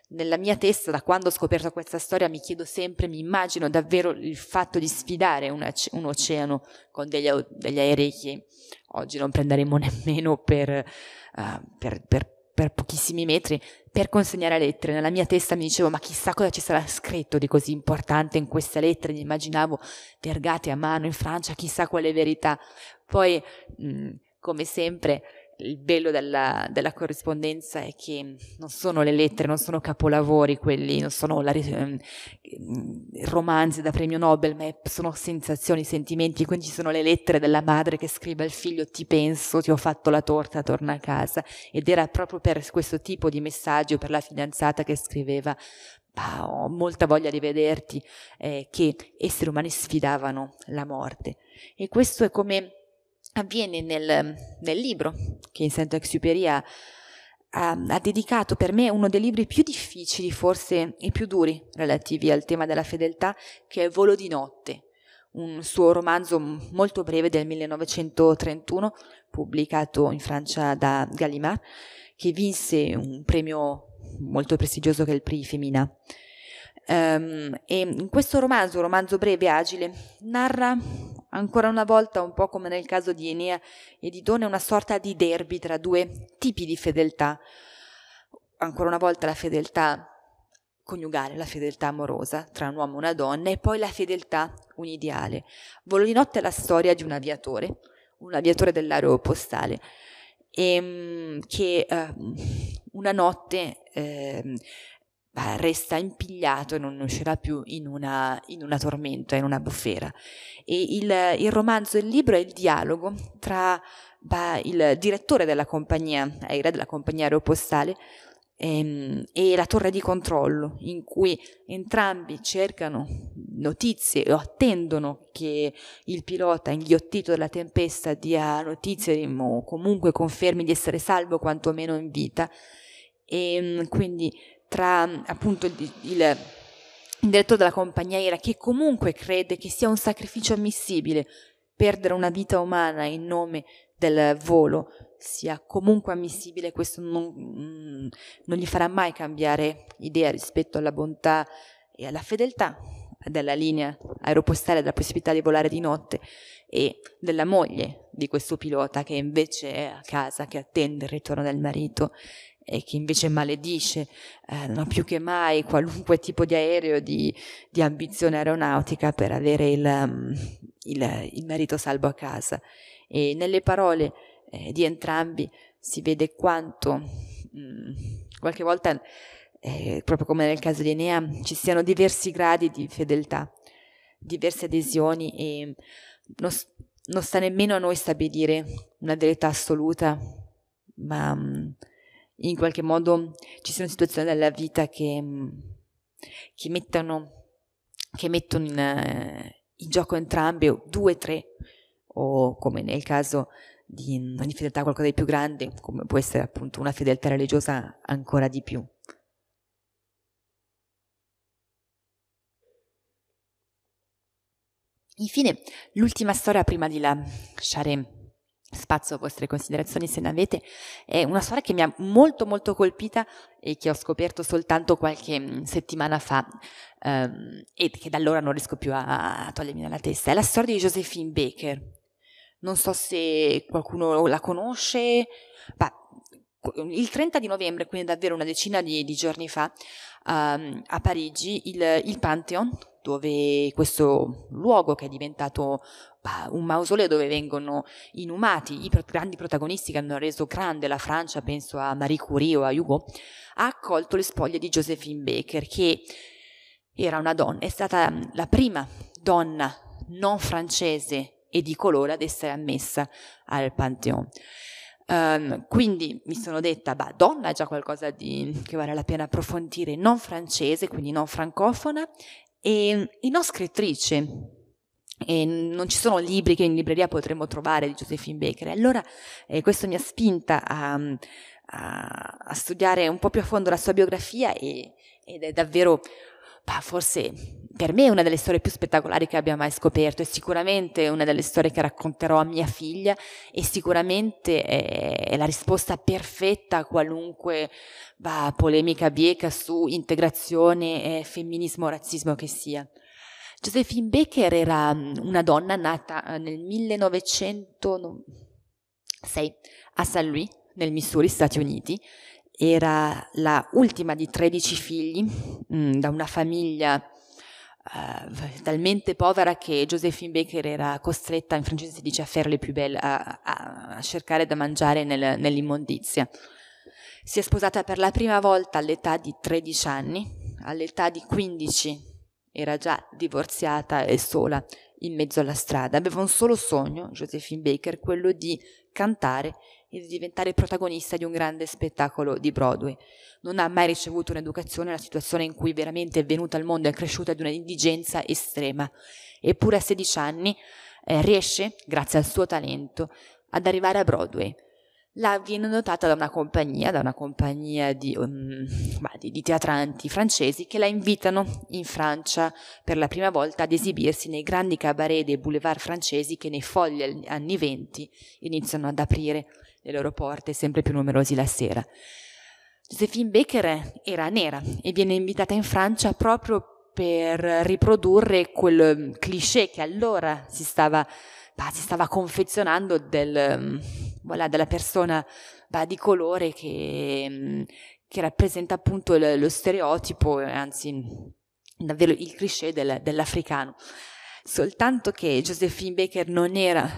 Nella mia testa, da quando ho scoperto questa storia, mi chiedo sempre, mi immagino davvero il fatto di sfidare una, un oceano con degli, degli, aerei che oggi non prenderemo nemmeno per, uh, per, per, per pochissimi metri, per consegnare lettere. Nella mia testa mi dicevo, ma chissà cosa ci sarà scritto di così importante in queste lettere, mi immaginavo vergate a mano in Francia, chissà quale verità. Poi, mh, come sempre, il bello della, della, corrispondenza è che non sono le lettere, non sono capolavori quelli, non sono la, ehm, ehm, romanzi da premio Nobel, ma sono sensazioni, sentimenti, quindi ci sono le lettere della madre che scrive al figlio ti penso, ti ho fatto la torta, torna a casa. Ed era proprio per questo tipo di messaggio, per la fidanzata che scriveva bah, ho molta voglia di vederti, eh, che esseri umani sfidavano la morte. E questo è come avviene nel, nel libro che in Saint-Exupéry ha, ha, ha dedicato per me uno dei libri più difficili, forse i più duri relativi al tema della fedeltà, che è Volo di notte, un suo romanzo molto breve del 1931, pubblicato in Francia da Gallimard, che vinse un premio molto prestigioso che è il Prix Femina. Um, e in questo romanzo, un romanzo breve e agile, narra Ancora una volta, un po' come nel caso di Enea e di Done, una sorta di derby tra due tipi di fedeltà. Ancora una volta la fedeltà coniugale, la fedeltà amorosa tra un uomo e una donna e poi la fedeltà un ideale. Volo di notte è la storia di un aviatore, un aviatore dell'aeropostale, e, ehm, che eh, una notte eh, bah, resta impigliato e non uscirà più in una, in una tormenta, in una bufera. E il, il romanzo, il libro è il dialogo tra bah, il direttore della compagnia aerea, della compagnia aeropostale, ehm, e la torre di controllo, in cui entrambi cercano notizie o attendono che il pilota inghiottito dalla tempesta dia notizie o comunque confermi di essere salvo quantomeno in vita. E ehm, quindi tra appunto il, il il direttore della compagnia aerea che comunque crede che sia un sacrificio ammissibile perdere una vita umana in nome del volo sia comunque ammissibile, questo non, mm, non gli farà mai cambiare idea rispetto alla bontà e alla fedeltà della linea aeropostale, della possibilità di volare di notte e della moglie di questo pilota che invece è a casa, che attende il ritorno del marito e che invece maledisce eh, no, più che mai qualunque tipo di aereo di, di ambizione aeronautica per avere il, mm, il, il, marito salvo a casa. E nelle parole eh, di entrambi si vede quanto mh, mm, qualche volta, eh, proprio come nel caso di Enea, ci siano diversi gradi di fedeltà, diverse adesioni e non, non sta nemmeno a noi stabilire una verità assoluta, ma... Mh, mm, in qualche modo ci siano situazioni della vita che, mm, che, mettano, che mettono in, eh, in gioco entrambe o due, tre, o come nel caso di mm, ogni fedeltà a qualcosa di più grande, come può essere appunto una fedeltà religiosa ancora di più. Infine, l'ultima storia prima di lasciare spazio a vostre considerazioni se ne avete. È una storia che mi ha molto molto colpita e che ho scoperto soltanto qualche mm, settimana fa ehm, e che da allora non riesco più a, a togliermi dalla testa. È la storia di Josephine Baker. Non so se qualcuno la conosce, ma il 30 di novembre, quindi davvero una decina di, di giorni fa, um, a Parigi, il, il, Pantheon, dove questo luogo che è diventato bah, un mausoleo dove vengono inumati i pro- grandi protagonisti che hanno reso grande la Francia, penso a Marie Curie o a Hugo, ha accolto le spoglie di Josephine Baker, che era una donna, è stata la prima donna non francese e di colore ad essere ammessa al Pantheon. Um, quindi mi sono detta, beh, donna è già qualcosa di, che vale la pena approfondire, non francese, quindi non francofona, e, e non scrittrice. E non ci sono libri che in libreria potremmo trovare di Josephine Baker. Allora, eh, questo mi ha spinta a, a, a, studiare un po' più a fondo la sua biografia e, ed è davvero, bah, forse per me è una delle storie più spettacolari che abbia mai scoperto, è sicuramente una delle storie che racconterò a mia figlia e sicuramente è, la risposta perfetta a qualunque bah, polemica bieca su integrazione, eh, femminismo o razzismo che sia. Josephine Baker era mm, una donna nata eh, nel 1906 a St. Louis, nel Missouri, Stati Uniti, era la ultima di 13 figli mh, mm, da una famiglia Uh, talmente povera che Josephine Baker era costretta, in francese si dice a faire le più belle, a, a, a, cercare da mangiare nel, nell'immondizia. Si è sposata per la prima volta all'età di 13 anni, all'età di 15 era già divorziata e sola in mezzo alla strada. Aveva un solo sogno, Josephine Baker, quello di cantare e di diventare protagonista di un grande spettacolo di Broadway. Non ha mai ricevuto un'educazione alla situazione in cui veramente è venuta al mondo e è cresciuta di un'indigenza estrema. Eppure a 16 anni eh, riesce, grazie al suo talento, ad arrivare a Broadway. La viene notata da una compagnia, da una compagnia di, um, di, di, teatranti francesi che la invitano in Francia per la prima volta ad esibirsi nei grandi cabaret dei boulevard francesi che nei folli anni venti iniziano ad aprire le loro porte sempre più numerosi la sera. Josephine Baker era nera e viene invitata in Francia proprio per riprodurre quel um, cliché che allora si stava, bah, si stava confezionando del, um, voilà, della persona bah, di colore che, um, che rappresenta appunto lo, lo stereotipo, anzi davvero il cliché del, dell'africano. Soltanto che Josephine Baker non era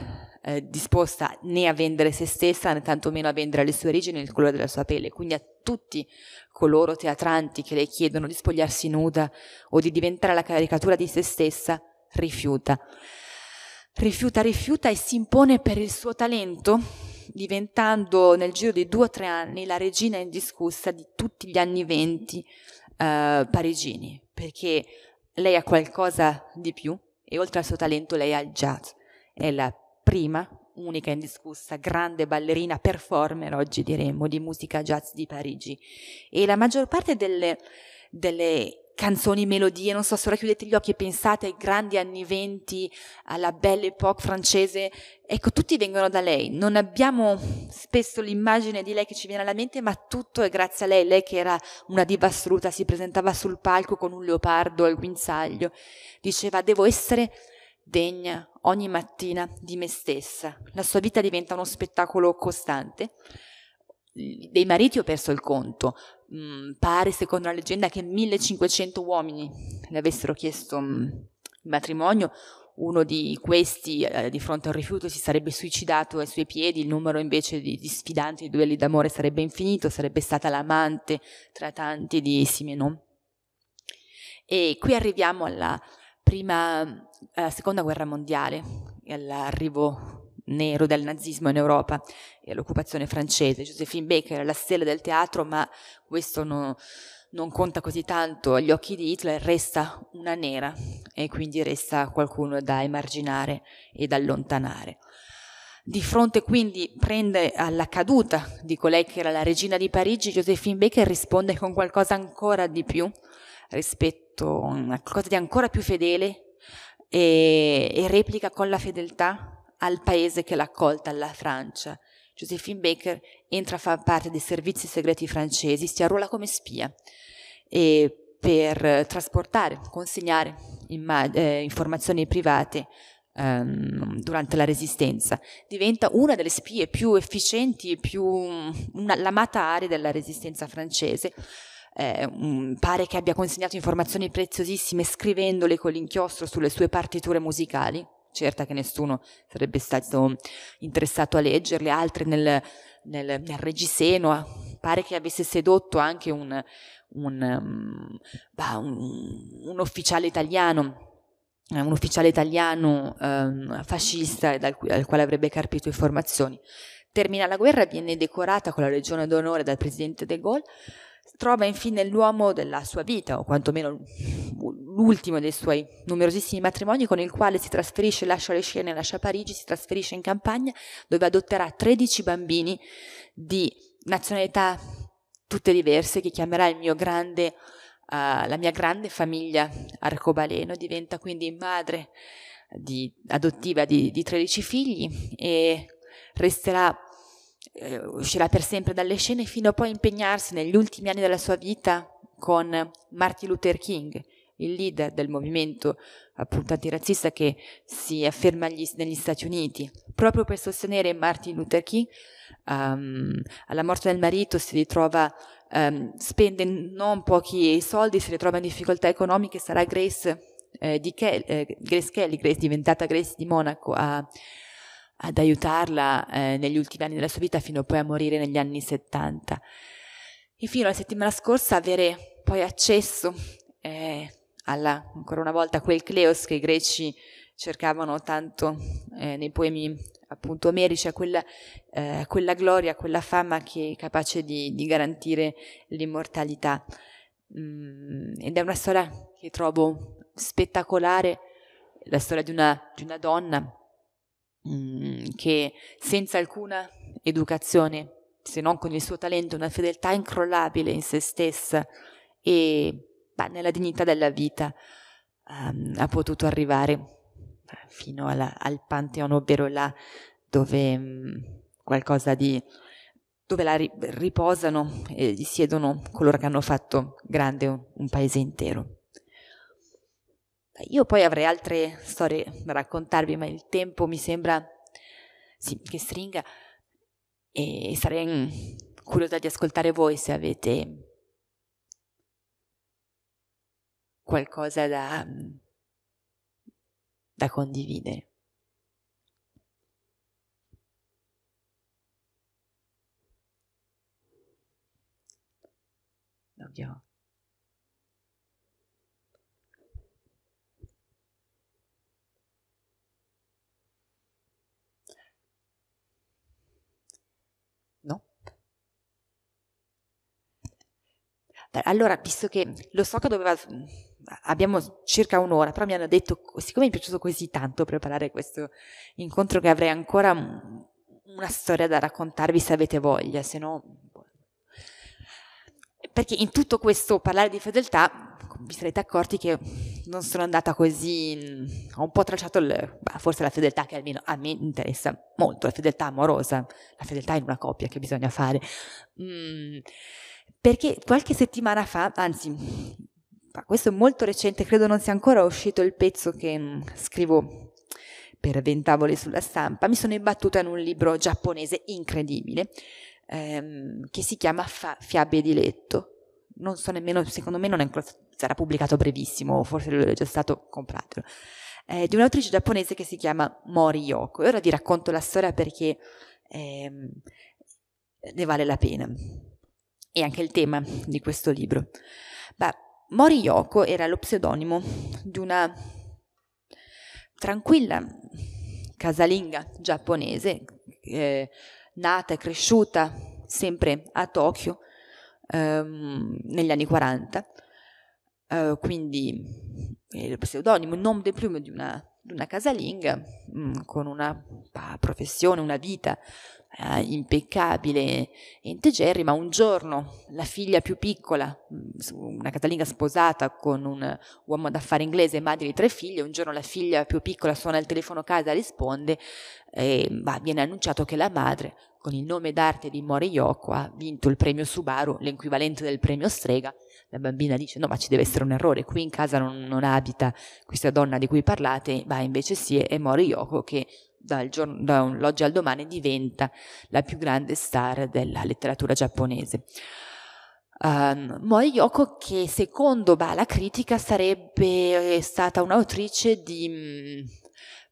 eh, disposta né a vendere se stessa né tantomeno a vendere le sue origini e il colore della sua pelle. Quindi a tutti coloro teatranti che le chiedono di spogliarsi nuda o di diventare la caricatura di se stessa, rifiuta. Rifiuta, rifiuta e si impone per il suo talento, diventando nel giro di due o tre anni la regina indiscussa di tutti gli anni venti eh, parigini, perché lei ha qualcosa di più e oltre al suo talento lei ha il jazz, è la prima, unica indiscussa, grande ballerina, performer oggi diremmo, di musica jazz di Parigi. E la maggior parte delle, delle canzoni, melodie, non so, se ora chiudete gli occhi e pensate ai grandi anni venti, alla belle époque francese, ecco, tutti vengono da lei. Non abbiamo spesso l'immagine di lei che ci viene alla mente, ma tutto è grazie a lei. Lei che era una diva assoluta, si presentava sul palco con un leopardo al guinzaglio, diceva devo essere degna ogni mattina di me stessa. La sua vita diventa uno spettacolo costante. Dei mariti ho perso il conto. Mm, pare, secondo la leggenda, che 1500 uomini le avessero chiesto mm, il matrimonio. Uno di questi, eh, di fronte a un rifiuto, si sarebbe suicidato ai suoi piedi. Il numero invece di sfidanti, di duelli d'amore sarebbe infinito. Sarebbe stata l'amante tra tanti di Simenon. E qui arriviamo alla prima eh, seconda guerra mondiale, all'arrivo nero del nazismo in Europa e all'occupazione francese. Josephine Baker era la stella del teatro, ma questo non, non conta così tanto agli occhi di Hitler, resta una nera e quindi resta qualcuno da emarginare e da allontanare. Di fronte quindi prende alla caduta di colei che era la regina di Parigi, Josephine Baker risponde con qualcosa ancora di più rispetto a qualcosa di ancora più fedele e, e replica con la fedeltà al paese che l'ha accolta, alla Francia. Josephine Baker entra a far parte dei servizi segreti francesi, si arruola come spia per trasportare, consegnare immag- eh, informazioni private ehm, durante la resistenza. Diventa una delle spie più efficienti e più una, l'amata area della resistenza francese eh, mm, pare che abbia consegnato informazioni preziosissime scrivendole con l'inchiostro sulle sue partiture musicali, certa che nessuno sarebbe stato interessato a leggerle, altre nel, nel, nel Reggiseno, pare che avesse sedotto anche un, un, mm, bah, un, un ufficiale italiano eh, un ufficiale italiano um, fascista dal, dal, quale avrebbe carpito informazioni. Termina la guerra, viene decorata con la legione d'onore dal presidente De Gaulle trova infine l'uomo della sua vita, o quantomeno l'ultimo dei suoi numerosissimi matrimoni, con il quale si trasferisce, lascia le scene, lascia Parigi, si trasferisce in campagna, dove adotterà 13 bambini di nazionalità tutte diverse, che chiamerà grande, uh, la mia grande famiglia arcobaleno, diventa quindi madre di, adottiva di, di 13 figli e resterà eh, uscirà per sempre dalle scene fino a poi impegnarsi negli ultimi anni della sua vita con Martin Luther King, il leader del movimento appunto antirazzista che si afferma agli, negli Stati Uniti. Proprio per sostenere Martin Luther King, um, alla morte del marito si ritrova, um, spende non pochi soldi, si ritrova in difficoltà economiche, sarà Grace, eh, Ke- eh, Grace Kelly, Grace diventata Grace di Monaco a ad aiutarla eh, negli ultimi anni della sua vita fino poi a morire negli anni 70. E fino alla settimana scorsa avere poi accesso eh, alla, ancora una volta, a quel Cleos che i greci cercavano tanto eh, nei poemi appunto omerici, a quella, eh, quella, gloria, a quella fama che è capace di, di garantire l'immortalità. Mm, ed è una storia che trovo spettacolare, la storia di una, di una donna Mm, che senza alcuna educazione, se non con il suo talento, una fedeltà incrollabile in se stessa e bah, nella dignità della vita, um, ha potuto arrivare eh, fino alla, al Panteone, ovvero là dove mh, mm, qualcosa di dove la riposano e siedono coloro che hanno fatto grande un paese intero. Io poi avrei altre storie da raccontarvi, ma il tempo mi sembra sì, che stringa e sarei mm, curiosa di ascoltare voi se avete qualcosa da, mm, da condividere. Ovvio. Allora, visto che lo so che doveva abbiamo circa un'ora, però mi hanno detto, siccome mi è piaciuto così tanto preparare questo incontro, che avrei ancora una storia da raccontarvi se avete voglia, se no... Boh. Perché in tutto questo parlare di fedeltà vi sarete accorti che non sono andata così, ho un po' tracciato il, forse la fedeltà che almeno a me interessa molto, la fedeltà amorosa, la fedeltà in una coppia che bisogna fare. Mm perché qualche settimana fa, anzi, questo è molto recente, credo non sia ancora uscito il pezzo che mm, scrivo per Ventavole sulla stampa, mi sono imbattuta in un libro giapponese incredibile ehm, che si chiama Fa- Fiabe di letto. Non so nemmeno, secondo me non è ancora, sarà pubblicato brevissimo, forse l'ho già stato, comprato. Eh, di un'autrice giapponese che si chiama Mori Yoko. E ora vi racconto la storia perché ehm, ne vale la pena e anche il tema di questo libro. Beh, Yoko era lo pseudonimo di una tranquilla casalinga giapponese eh, nata e cresciuta sempre a Tokyo ehm, negli anni 40, eh, quindi eh, lo pseudonimo, non de plume di una, di una casalinga mh, mm, con una professione, una vita eh, impeccabile e integerrima, un giorno la figlia più piccola, mm, una catalinga sposata con un uomo d'affari inglese, madre di tre figlie, un giorno la figlia più piccola suona il telefono a casa, risponde e ehm, bah, viene annunciato che la madre, con il nome d'arte di Moriyoko, ha vinto il premio Subaru, l'equivalente del premio Strega. La bambina dice no ma ci deve essere un errore, qui in casa non, non abita questa donna di cui parlate, ma invece sì è Moriyoko che dall'oggi da al domani diventa la più grande star della letteratura giapponese. Um, Moi Yoko che secondo bah, la critica sarebbe eh, stata un'autrice di, mh, mm,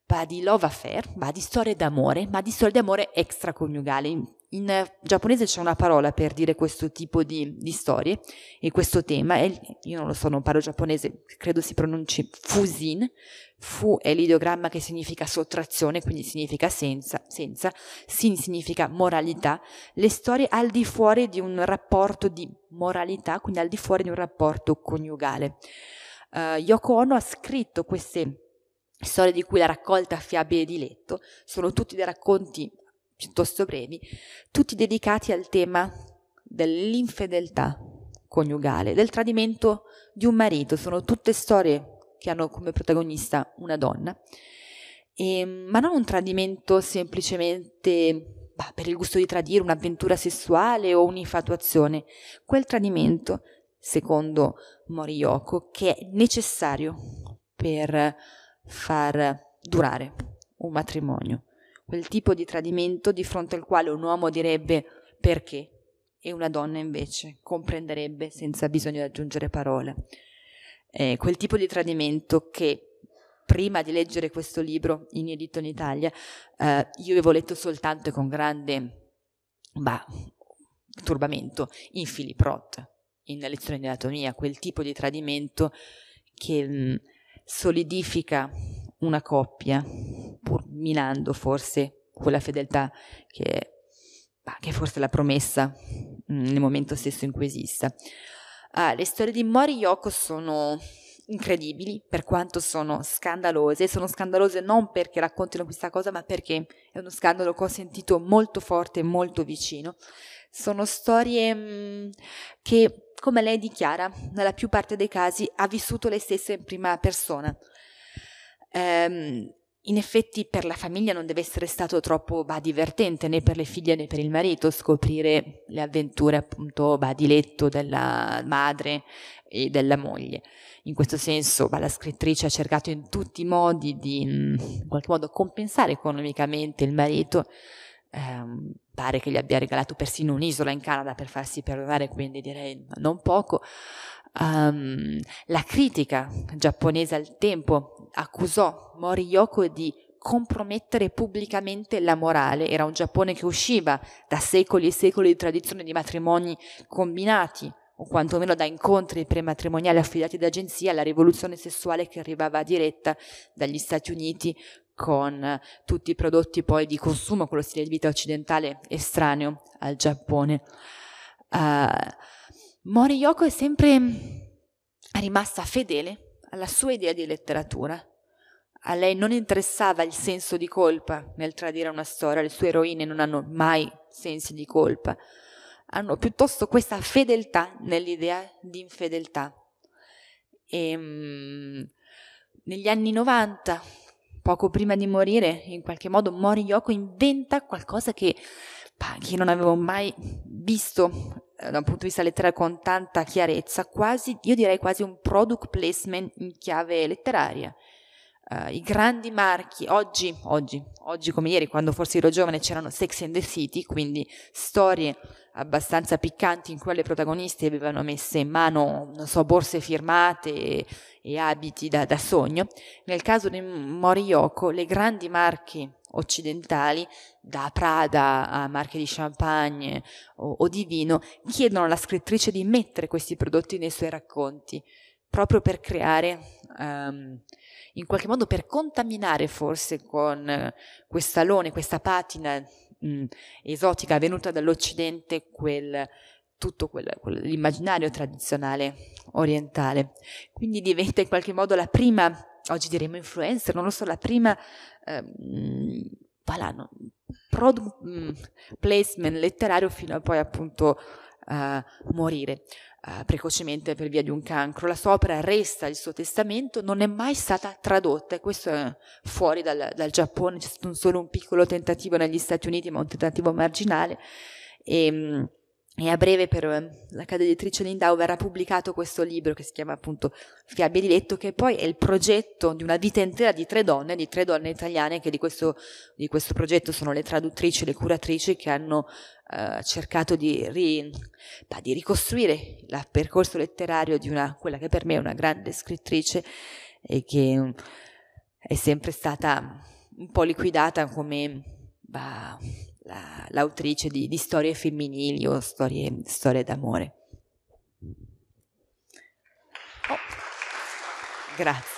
bah, di love affair, bah, di storie d'amore, ma di storie d'amore extraconiugali, in giapponese c'è una parola per dire questo tipo di, di storie e questo tema, è, io non lo so, non parlo giapponese, credo si pronunci fusin, fu è l'ideogramma che significa sottrazione, quindi significa senza, senza, sin significa moralità, le storie al di fuori di un rapporto di moralità, quindi al di fuori di un rapporto coniugale. Uh, Yoko Ono ha scritto queste storie di cui la raccolta fiabe di letto sono tutti dei racconti piuttosto brevi, tutti dedicati al tema dell'infedeltà coniugale, del tradimento di un marito. Sono tutte storie che hanno come protagonista una donna, e, ehm, ma non un tradimento semplicemente bah, per il gusto di tradire, un'avventura sessuale o un'infatuazione. Quel tradimento, secondo Morioko, che è necessario per far durare un matrimonio quel tipo di tradimento di fronte al quale un uomo direbbe perché e una donna invece comprenderebbe senza bisogno di aggiungere parole. Eh, quel tipo di tradimento che prima di leggere questo libro inedito in Italia eh, io avevo letto soltanto e con grande bah, turbamento in Philip Roth, in lezione di anatomia, quel tipo di tradimento che mh, mm, solidifica una coppia, pur mm. minando forse quella fedeltà che, che è forse la promessa mm, nel momento stesso in cui esista. Ah, le storie di Mori Yoko sono incredibili per quanto sono scandalose. Sono scandalose non perché raccontino questa cosa, ma perché è uno scandalo che ho sentito molto forte e molto vicino. Sono storie mm, che, come lei dichiara, nella più parte dei casi ha vissuto lei stessa in prima persona. Ehm, in effetti per la famiglia non deve essere stato troppo bah, divertente né per le figlie né per il marito scoprire le avventure appunto bah, di letto della madre e della moglie. In questo senso bah, la scrittrice ha cercato in tutti i modi di mm, in qualche modo compensare economicamente il marito, ehm, pare che gli abbia regalato persino un'isola in Canada per farsi perdonare, quindi direi non poco, um, la critica giapponese al tempo accusò Moriyoko di compromettere pubblicamente la morale. Era un Giappone che usciva da secoli e secoli di tradizione di matrimoni combinati o quantomeno da incontri prematrimoniali affidati ad agenzie alla rivoluzione sessuale che arrivava diretta dagli Stati Uniti con tutti i prodotti poi di consumo, quello stile di vita occidentale estraneo al Giappone. Uh, Mori Yoko è sempre mm, rimasta fedele alla sua idea di letteratura. A lei non interessava il senso di colpa nel tradire una storia, le sue eroine non hanno mai sensi di colpa, hanno piuttosto questa fedeltà nell'idea di infedeltà. E, mh, mm, negli anni 90, poco prima di morire, in qualche modo Mori Yoko inventa qualcosa che, che non avevo mai visto eh, da un punto di vista letterario con tanta chiarezza, quasi, io direi quasi un product placement in chiave letteraria. Uh, I grandi marchi, oggi, oggi, oggi come ieri, quando forse ero giovane c'erano Sex and the City, quindi storie abbastanza piccanti in cui le protagoniste avevano messo in mano, non so, borse firmate e, e abiti da, da, sogno. Nel caso di Moriyoko, le grandi marche occidentali, da Prada a marche di champagne o, o di vino, chiedono alla scrittrice di mettere questi prodotti nei suoi racconti, proprio per creare, um, in qualche modo per contaminare forse con questo eh, questa questa patina mh, mm, esotica venuta dall'Occidente, quel, tutto quel, quell'immaginario tradizionale orientale. Quindi diventa in qualche modo la prima oggi diremmo influencer, non lo so, la prima eh, voilà, no, product mm, placement letterario fino a poi appunto eh, morire eh, precocemente per via di un cancro. La sua opera resta il suo testamento, non è mai stata tradotta e questo è fuori dal, dal Giappone, c'è stato solo un piccolo tentativo negli Stati Uniti, ma un tentativo marginale. E, ehm, e a breve per ehm, la casa editrice Lindau verrà pubblicato questo libro che si chiama appunto Fiabe di Letto, che poi è il progetto di una vita intera di tre donne, di tre donne italiane che di questo, di questo progetto sono le traduttrici, le curatrici che hanno eh, cercato di, ri, bah, di ricostruire il percorso letterario di una, quella che per me è una grande scrittrice e che mm, è sempre stata un po' liquidata come... Bah, la, l'autrice di, di, storie femminili o storie, storie d'amore. Oh, grazie.